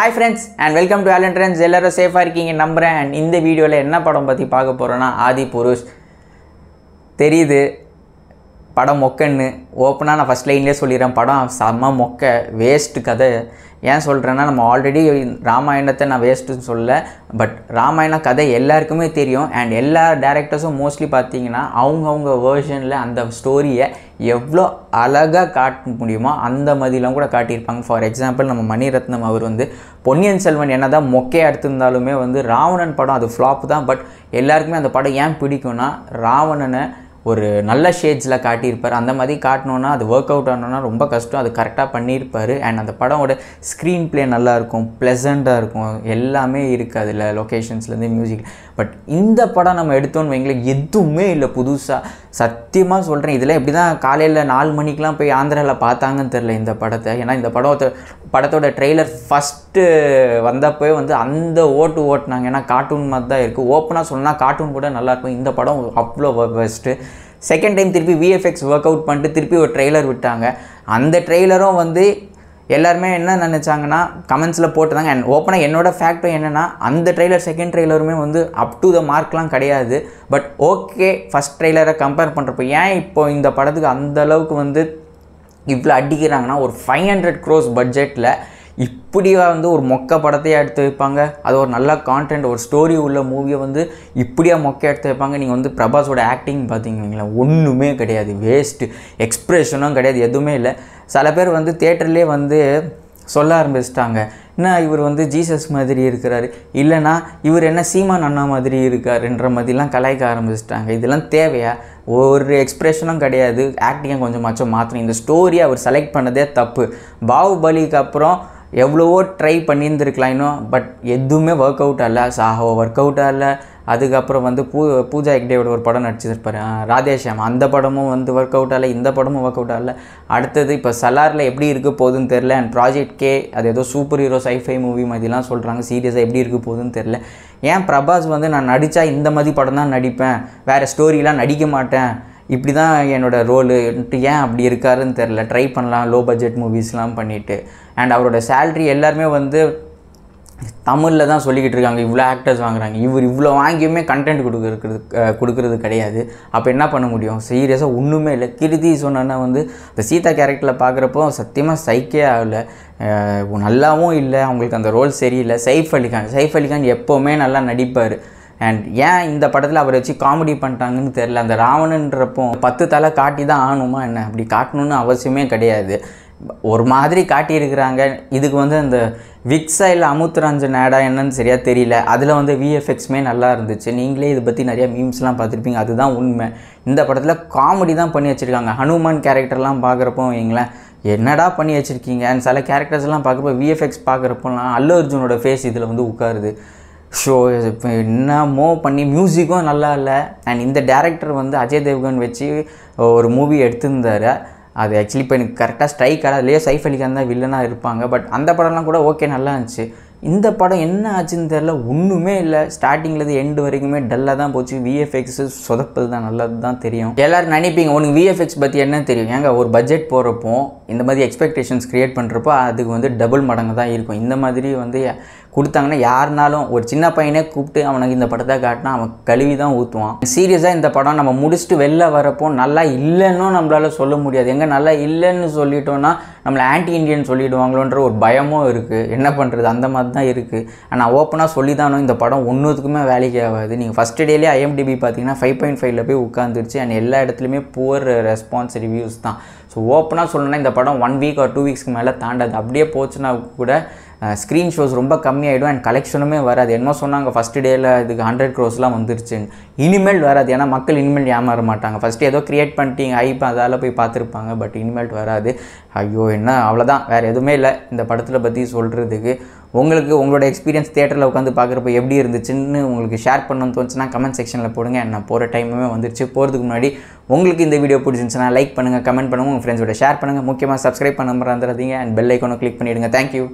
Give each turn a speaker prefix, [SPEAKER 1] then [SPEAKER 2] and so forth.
[SPEAKER 1] hi friends and welcome to Alan friends எல்லோரும் சேஃபாக இருக்கீங்க நம்புகிறேன் அண்ட் இந்த வீடியோவில் என்ன படம் பற்றி பார்க்க போகிறோன்னா ஆதி புருஷ் தெரியுது படம் மொக்கன்னு ஓப்பனாக நான் ஃபஸ்ட் லைன்லேயே சொல்லிடுறேன் படம் செம்ம மொக்க வேஸ்ட்டு கதை ஏன் சொல்கிறேன்னா நம்ம ஆல்ரெடி ராமாயணத்தை நான் வேஸ்ட்டுன்னு சொல்ல பட் ராமாயண கதை எல்லாருக்குமே தெரியும் அண்ட் எல்லா டேரக்டர்ஸும் மோஸ்ட்லி பார்த்தீங்கன்னா அவங்கவுங்க வேர்ஷனில் அந்த ஸ்டோரியை எவ்வளோ அழகாக காட்ட முடியுமோ அந்த மாதிரிலாம் கூட காட்டியிருப்பாங்க ஃபார் எக்ஸாம்பிள் நம்ம மணிரத்னம் அவர் வந்து பொன்னியின் செல்வன் என்ன தான் மொக்கையாக எடுத்திருந்தாலுமே வந்து ராவணன் படம் அது ஃப்ளாப் தான் பட் எல்லாருக்குமே அந்த படம் ஏன் பிடிக்கும்னா ராவணனை ஒரு நல்ல ஷேட்ஸில் காட்டியிருப்பார் அந்த மாதிரி காட்டினோன்னா அது ஒர்க் அவுட் ஆனோன்னா ரொம்ப கஷ்டம் அது கரெக்டாக பண்ணியிருப்பார் அண்ட் அந்த படமோட ஸ்க்ரீன் ப்ளே நல்லாயிருக்கும் ப்ளசண்ட்டாக இருக்கும் எல்லாமே இருக்குது அதில் லொக்கேஷன்ஸ்லேருந்து மியூசிக் பட் இந்த படம் நம்ம எடுத்தோன்னு வைங்களேன் எதுவுமே இல்லை புதுசாக சத்தியமாக சொல்கிறேன் இதில் எப்படி தான் காலையில் நாலு மணிக்கெலாம் போய் ஆந்திராவில் பார்த்தாங்கன்னு தெரில இந்த படத்தை ஏன்னா இந்த படத்தை படத்தோட ட்ரெய்லர் ஃபஸ்ட் ஃபஸ்ட்டு வந்தப்பவே வந்து அந்த ஓட்டு ஓட்டினாங்க ஏன்னா கார்ட்டூன் மாதிரி தான் இருக்குது ஓப்பனாக சொன்னால் கார்ட்டூன் கூட நல்லாயிருக்கும் இந்த படம் அவ்வளோ பெஸ்ட்டு செகண்ட் டைம் திருப்பி விஎஃப்எக்ஸ் ஒர்க் அவுட் பண்ணிட்டு திருப்பி ஒரு ட்ரெய்லர் விட்டாங்க அந்த ட்ரெய்லரும் வந்து எல்லாருமே என்ன நினச்சாங்கன்னா கமெண்ட்ஸில் போட்டுருந்தாங்க அண்ட் ஓப்பனாக என்னோடய ஃபேக்ட்ரி என்னென்னா அந்த ட்ரெய்லர் செகண்ட் ட்ரெய்லருமே வந்து அப் டு த மார்க்லாம் கிடையாது பட் ஓகே ஃபஸ்ட் ட்ரெய்லரை கம்பேர் பண்ணுறப்போ ஏன் இப்போ இந்த படத்துக்கு அந்தளவுக்கு வந்து இவ்வளோ அடிக்கிறாங்கன்னா ஒரு ஃபைவ் ஹண்ட்ரட் க்ரோஸ் பட்ஜெட்டில் இப்படியாக வந்து ஒரு மொக்க படத்தையே எடுத்து வைப்பாங்க அது ஒரு நல்ல கான்டென்ட் ஒரு ஸ்டோரி உள்ள மூவியை வந்து இப்படியாக மொக்க எடுத்து வைப்பாங்க நீங்கள் வந்து பிரபாஸோட ஆக்டிங் பார்த்தீங்கன்னா ஒன்றுமே கிடையாது வேஸ்ட்டு எக்ஸ்ப்ரெஷனும் கிடையாது எதுவுமே இல்லை சில பேர் வந்து தேட்டர்லேயே வந்து சொல்ல ஆரம்பிச்சிட்டாங்க என்ன இவர் வந்து ஜீசஸ் மாதிரி இருக்கிறாரு இல்லைனா இவர் என்ன சீமான் அண்ணா மாதிரி இருக்காருன்ற மாதிரிலாம் கலாய்க்க ஆரம்பிச்சிட்டாங்க இதெல்லாம் தேவையா ஒரு எக்ஸ்ப்ரெஷனும் கிடையாது ஆக்டிங்கை கொஞ்சம் மாற்றம் மாற்றணும் இந்த ஸ்டோரியை அவர் செலக்ட் பண்ணதே தப்பு பாகுபலிக்கு அப்புறம் எவ்வளவோ ட்ரை பண்ணியிருந்துருக்கலாம் இன்னும் பட் எதுவுமே ஒர்க் அவுட் ஆகல சாகோ ஒர்க் அவுட் ஆகல அதுக்கப்புறம் வந்து பூ பூஜா ஹெக்டேவோட ஒரு படம் நடிச்சிருப்பார் ராதேஷாம் அந்த படமும் வந்து ஒர்க் அவுட் ஆகல இந்த படமும் ஒர்க் அவுட் ஆகல அடுத்தது இப்போ சலாரில் எப்படி இருக்க போகுதுன்னு தெரில அண்ட் ப்ராஜெக்ட் கே அது ஏதோ சூப்பர் ஹீரோ சைஃபை மூவி மாதிரிலாம் சொல்கிறாங்க சீரியஸாக எப்படி இருக்க போகுதுன்னு தெரில ஏன் பிரபாஸ் வந்து நான் நடித்தா இந்த மாதிரி படம் தான் நடிப்பேன் வேறு ஸ்டோரிலாம் நடிக்க மாட்டேன் இப்படி தான் என்னோடய ரோலு ஏன் அப்படி இருக்காருன்னு தெரில ட்ரை பண்ணலாம் லோ பட்ஜெட் மூவிஸ்லாம் பண்ணிவிட்டு அண்ட் அவரோட சேல்ரி எல்லாருமே வந்து தமிழில் தான் சொல்லிக்கிட்டு இருக்காங்க இவ்வளோ ஆக்டர்ஸ் வாங்குறாங்க இவர் இவ்வளோ வாங்கியுமே கண்டென்ட் கொடுக்குறது கொடுக்குறது கிடையாது அப்போ என்ன பண்ண முடியும் சீரியஸாக ஒன்றுமே இல்லை கிருதி சொன்னா வந்து இந்த சீதா கேரக்டரில் பார்க்குறப்போ சத்தியமாக சைக்கே ஆகலை நல்லாவும் இல்லை அவங்களுக்கு அந்த ரோல் சரியில்லை சைஃப் அலிகான் சைஃப் அலிகான் எப்போவுமே நல்லா நடிப்பார் அண்ட் ஏன் இந்த படத்தில் அவரை வச்சு காமெடி பண்ணிட்டாங்கன்னு தெரில அந்த ராவணன்றப்போ பத்து தலை காட்டி தான் ஆகணுமா என்ன அப்படி காட்டணும்னு அவசியமே கிடையாது ஒரு மாதிரி காட்டியிருக்கிறாங்க இதுக்கு வந்து அந்த விக்ஸா இல்லை அமுத்துரஞ்சன் நேடா என்னன்னு சரியாக தெரியல அதில் வந்து விஎஃப்எக்ஸுமே நல்லா இருந்துச்சு நீங்களே இதை பற்றி நிறையா மீம்ஸ்லாம் பார்த்துருப்பீங்க அதுதான் உண்மை இந்த படத்தில் காமெடி தான் பண்ணி வச்சுருக்காங்க ஹனுமான் கேரக்டர்லாம் பார்க்குறப்போ வைங்களேன் என்னடா பண்ணி வச்சுருக்கீங்க அண்ட் சில கேரக்டர்ஸ்லாம் பார்க்குறப்போ விஎஃப்எக்ஸ் பார்க்குறப்போலாம் அல்லு அர்ஜுனோட ஃபேஸ் இதில் வந்து உட்காருது ஷோ இப்போ என்னமோ பண்ணி மியூசிக்கும் நல்லா இல்லை அண்ட் இந்த டேரக்டர் வந்து அஜய் தேவ்கன் வச்சு ஒரு மூவி எடுத்திருந்தார் அது ஆக்சுவலி இப்போ எனக்கு கரெக்டாக ஸ்ட்ரைக் ஆகாது இல்லையா சைஃப் அலிகான் தான் வில்லனாக இருப்பாங்க பட் அந்த படம்லாம் கூட ஓகே நல்லா இருந்துச்சு இந்த படம் என்ன ஆச்சுன்னு தெரில ஒன்றுமே இல்லை ஸ்டார்டிங்லேருந்து எண்டு வரைக்குமே டல்லாக தான் போச்சு விஎஃப்எக்ஸ் சொதப்பது தான் நல்லது தான் தெரியும் எல்லோரும் நினைப்பீங்க உனக்கு விஎஃப்எக்ஸ் பற்றி என்ன தெரியும் ஏங்க ஒரு பட்ஜெட் போகிறப்போ இந்த மாதிரி எக்ஸ்பெக்டேஷன்ஸ் க்ரியேட் பண்ணுறப்போ அதுக்கு வந்து டபுள் மடங்கு தான் இருக்கும் இந்த மாதிரி வந்து கொடுத்தாங்கன்னா யாருனாலும் ஒரு சின்ன பையனே கூப்பிட்டு அவனுக்கு இந்த படத்தை காட்டினா அவன் கழுவி தான் ஊற்றுவான் சீரியஸாக இந்த படம் நம்ம முடிச்சுட்டு வெளில வரப்போ நல்லா இல்லைன்னு நம்மளால் சொல்ல முடியாது எங்கே நல்லா இல்லைன்னு சொல்லிட்டோன்னா நம்மளை ஆன்டி இண்டியன் சொல்லிடுவாங்களோன்ற ஒரு பயமும் இருக்குது என்ன பண்ணுறது அந்த மாதிரி தான் இருக்குது ஆனால் ஓப்பனாக சொல்லி தானோ இந்த படம் ஒன்றுத்துக்குமே வேலைக்கு ஆகாது நீங்கள் ஃபஸ்ட் டேலேயே ஐஎம்டிபி பார்த்தீங்கன்னா ஃபைவ் பாயிண்ட் ஃபைவ்ல போய் உட்காந்துருச்சு அண்ட் எல்லா இடத்துலையுமே புவர் ரெஸ்பான்ஸ் ரிவ்யூஸ் தான் ஸோ ஓப்பனாக சொல்லணும்னா இந்த படம் ஒன் வீக் ஒரு டூ வீக்ஸ்க்கு மேலே தாண்டாது அப்படியே போச்சுன்னா கூட ஸ்க்ரீன் ஷோஸ் ரொம்ப கம்மியாகிடும் அண்ட் கலெக்ஷனுமே வராது என்ன சொன்னாங்க ஃபஸ்ட்டு டேயில் இதுக்கு ஹண்ட்ரட் க்ரோஸ்லாம் வந்துருச்சு இனிமேல் வராது ஏன்னா மக்கள் இனிமேல் ஏமாற மாட்டாங்க ஃபஸ்ட்டு ஏதோ க்ரியேட் பண்ணிட்டீங்க ஐப் அதால் போய் பார்த்துருப்பாங்க பட் இனிமேல் வராது ஐயோ என்ன அவ்வளோதான் வேறு எதுவுமே இல்லை இந்த படத்தில் பற்றி சொல்கிறதுக்கு உங்களுக்கு உங்களோட எக்ஸ்பீரியன்ஸ் தேட்டரில் உட்காந்து பார்க்குறப்ப எப்படி இருந்துச்சுன்னு உங்களுக்கு ஷேர் பண்ணணும்னு தோணுச்சுன்னா கமெண்ட் செக்ஷனில் போடுங்க நான் போகிற டைமுமே வந்துருச்சு போகிறதுக்கு முன்னாடி உங்களுக்கு இந்த வீடியோ பிடிச்சிருந்துச்சுன்னா லைக் பண்ணுங்கள் கமெண்ட் பண்ணுங்கள் உங்கள் ஃப்ரெண்ட்ஸோட ஷேர் பண்ணுங்கள் முக்கியமாக சப்ஸ்கிரைப் பண்ண மறந்துடாதீங்க அண்ட் பெல் ஐக்கனும் கிளிக் பண்ணிவிடுங்க தேங்க்யூ